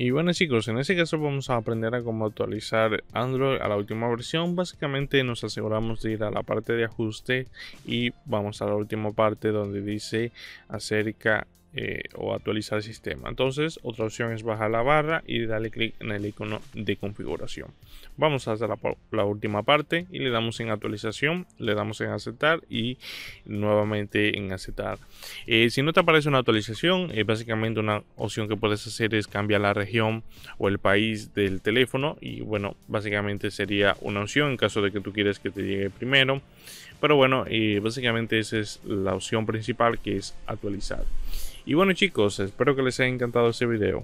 Y bueno chicos, en este caso vamos a aprender a cómo actualizar Android a la última versión. Básicamente nos aseguramos de ir a la parte de ajuste y vamos a la última parte donde dice acerca eh, o actualizar el sistema. Entonces, otra opción es bajar la barra y darle clic en el icono de configuración. Vamos a hacer la, última parte y le damos en actualización, le damos en aceptar y nuevamente en aceptar. Eh, si no te aparece una actualización, eh, básicamente una opción que puedes hacer es cambiar la región o el país del teléfono y bueno, básicamente sería una opción en caso de que tú quieres que te llegue primero. Pero bueno, y básicamente esa es la opción principal que es actualizar. Y bueno chicos, espero que les haya encantado este video.